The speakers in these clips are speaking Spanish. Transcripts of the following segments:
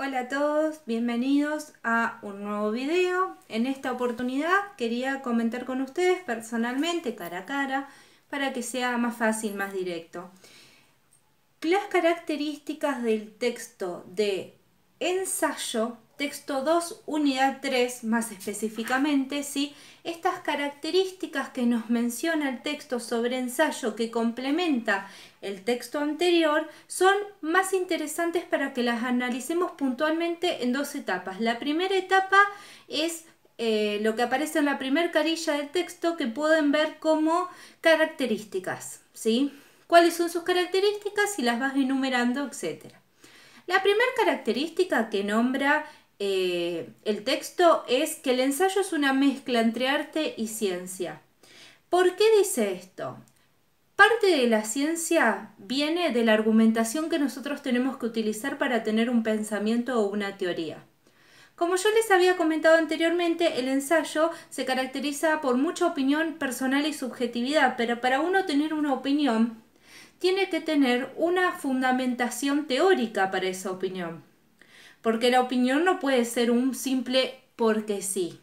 Hola a todos, bienvenidos a un nuevo video. En esta oportunidad quería comentar con ustedes personalmente, cara a cara, para que sea más fácil, más directo. Las características del texto de ensayo, texto 2, unidad 3, más específicamente, ¿sí? estas características que nos menciona el texto sobre ensayo que complementa el texto anterior son más interesantes para que las analicemos puntualmente en dos etapas. La primera etapa es eh, lo que aparece en la primera carilla del texto que pueden ver como características, ¿sí? ¿Cuáles son sus características? Si las vas enumerando, etcétera. La primera característica que nombra eh, el texto es que el ensayo es una mezcla entre arte y ciencia. ¿Por qué dice esto? Parte de la ciencia viene de la argumentación que nosotros tenemos que utilizar para tener un pensamiento o una teoría. Como yo les había comentado anteriormente, el ensayo se caracteriza por mucha opinión personal y subjetividad, pero para uno tener una opinión tiene que tener una fundamentación teórica para esa opinión, porque la opinión no puede ser un simple porque sí.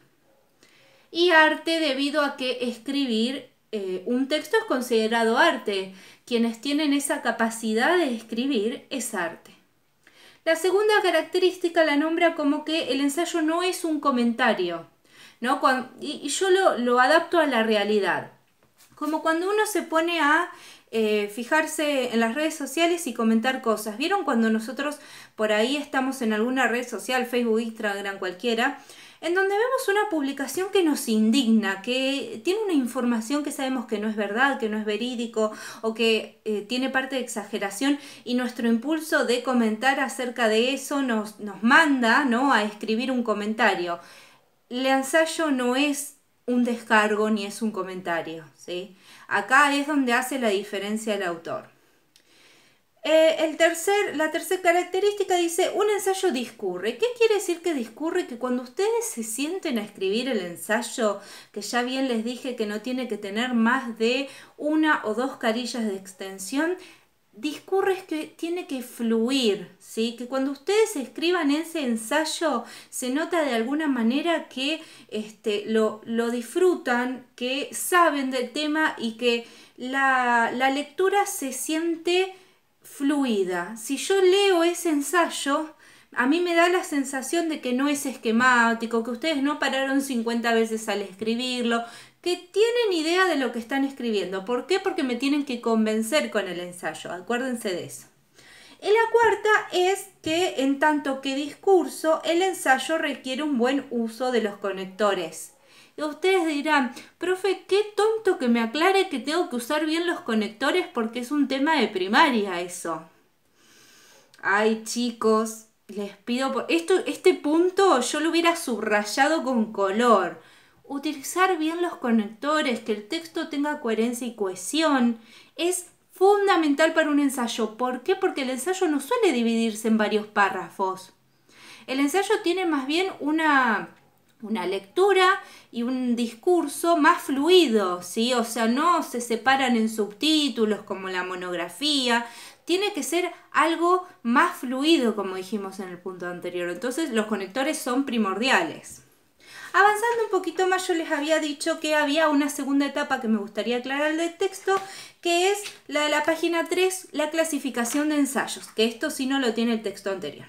Y arte debido a que escribir eh, un texto es considerado arte. Quienes tienen esa capacidad de escribir es arte. La segunda característica la nombra como que el ensayo no es un comentario, ¿no? y, yo lo, lo adapto a la realidad. Como cuando uno se pone a eh, fijarse en las redes sociales y comentar cosas. ¿Vieron cuando nosotros por ahí estamos en alguna red social, Facebook, Instagram, cualquiera? en donde vemos una publicación que nos indigna, que tiene una información que sabemos que no es verdad, que no es verídico o que eh, tiene parte de exageración y nuestro impulso de comentar acerca de eso nos, nos manda ¿no? a escribir un comentario. El ensayo no es un descargo ni es un comentario. ¿sí? Acá es donde hace la diferencia el autor. Eh, el tercer, la tercera característica dice, un ensayo discurre. ¿Qué quiere decir que discurre? Que cuando ustedes se sienten a escribir el ensayo, que ya bien les dije que no tiene que tener más de una o dos carillas de extensión, discurre es que tiene que fluir, ¿sí? que cuando ustedes escriban ese ensayo se nota de alguna manera que este, lo, disfrutan, que saben del tema y que la, la lectura se siente fluida. Si yo leo ese ensayo, a mí me da la sensación de que no es esquemático, que ustedes no pararon 50 veces al escribirlo, que tienen idea de lo que están escribiendo. ¿Por qué? Porque me tienen que convencer con el ensayo. Acuérdense de eso. Y la cuarta es que en tanto que discurso, el ensayo requiere un buen uso de los conectores. Y ustedes dirán, profe, qué tonto que me aclare que tengo que usar bien los conectores porque es un tema de primaria eso. Ay chicos, les pido por... Esto, este punto yo lo hubiera subrayado con color Utilizar bien los conectores, que el texto tenga coherencia y cohesión, es fundamental para un ensayo. ¿Por qué? Porque el ensayo no suele dividirse en varios párrafos. El ensayo tiene más bien una, una lectura y un discurso más fluido, ¿sí? O sea, no se separan en subtítulos como la monografía. Tiene que ser algo más fluido, como dijimos en el punto anterior. Entonces, los conectores son primordiales. Avanzando un poquito más, yo les había dicho que había una segunda etapa que me gustaría aclarar del texto, que es la de la página 3, la clasificación de ensayos, que esto sí no lo tiene el texto anterior.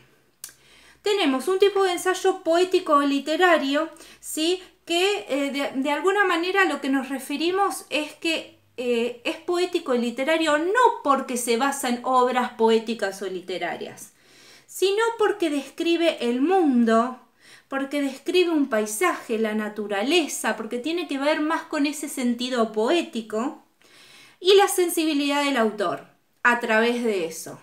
Tenemos un tipo de ensayo poético o literario, ¿sí? que eh, de, alguna manera lo que nos referimos es que eh, es poético y literario no porque se basa en obras poéticas o literarias, sino porque describe el mundo, porque describe un paisaje, la naturaleza, porque tiene que ver más con ese sentido poético, y la sensibilidad del autor a través de eso.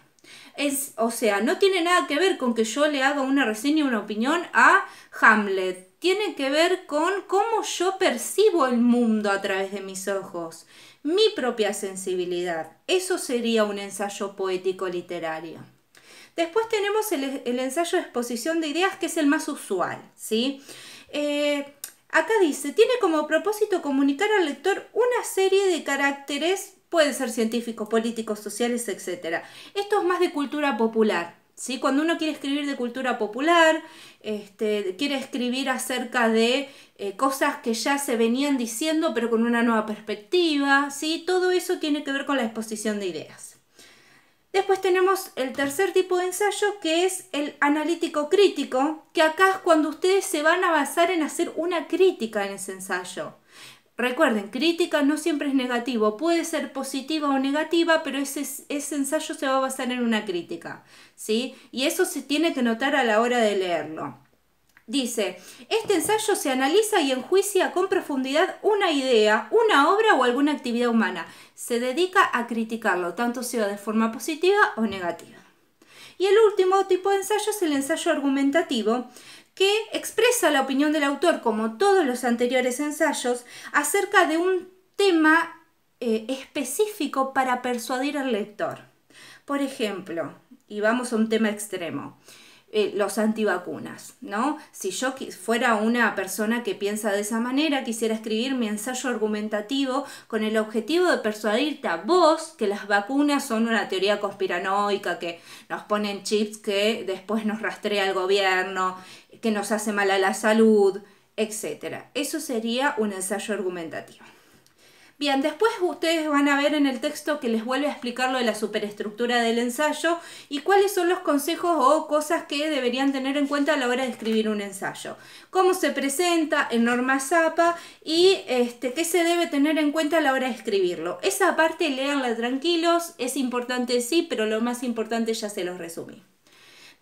Es, o sea, no tiene nada que ver con que yo le haga una reseña, una opinión a Hamlet. Tiene que ver con cómo yo percibo el mundo a través de mis ojos, mi propia sensibilidad. Eso sería un ensayo poético literario. Después tenemos el, ensayo de exposición de ideas, que es el más usual, ¿sí? Eh, acá dice, tiene como propósito comunicar al lector una serie de caracteres, pueden ser científicos, políticos, sociales, etc. Esto es más de cultura popular, ¿Sí? Cuando uno quiere escribir de cultura popular, este, quiere escribir acerca de eh, cosas que ya se venían diciendo pero con una nueva perspectiva, ¿sí? todo eso tiene que ver con la exposición de ideas. Después tenemos el tercer tipo de ensayo que es el analítico crítico, que acá es cuando ustedes se van a basar en hacer una crítica en ese ensayo. Recuerden, crítica no siempre es negativo, puede ser positiva o negativa, pero ese, ese, ensayo se va a basar en una crítica, ¿sí? Y eso se tiene que notar a la hora de leerlo. Dice, este ensayo se analiza y enjuicia con profundidad una idea, una obra o alguna actividad humana. Se dedica a criticarlo, tanto sea de forma positiva o negativa. Y el último tipo de ensayo es el ensayo argumentativo, que expresa la opinión del autor, como todos los anteriores ensayos, acerca de un tema eh, específico para persuadir al lector. Por ejemplo, y vamos a un tema extremo, eh, los antivacunas, ¿no? Si yo fuera una persona que piensa de esa manera, quisiera escribir mi ensayo argumentativo con el objetivo de persuadirte a vos que las vacunas son una teoría conspiranoica, que nos ponen chips que después nos rastrea el gobierno, que nos hace mal a la salud, etc. Eso sería un ensayo argumentativo. Bien, después ustedes van a ver en el texto que les vuelve a explicar lo de la superestructura del ensayo y cuáles son los consejos o cosas que deberían tener en cuenta a la hora de escribir un ensayo. Cómo se presenta en norma zapa y este, qué se debe tener en cuenta a la hora de escribirlo. Esa parte leanla tranquilos, es importante sí, pero lo más importante ya se los resumí.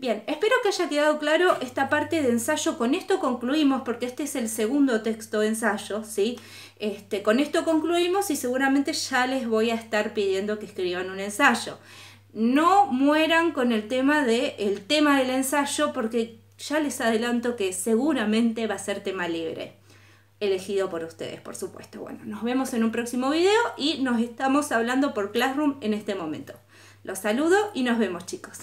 Bien, espero que haya quedado claro esta parte de ensayo. Con esto concluimos, porque este es el segundo texto de ensayo, ¿sí? Este, con esto concluimos y seguramente ya les voy a estar pidiendo que escriban un ensayo. No mueran con el tema, de, el tema del ensayo, porque ya les adelanto que seguramente va a ser tema libre. Elegido por ustedes, por supuesto. Bueno, nos vemos en un próximo video y nos estamos hablando por Classroom en este momento. Los saludo y nos vemos chicos.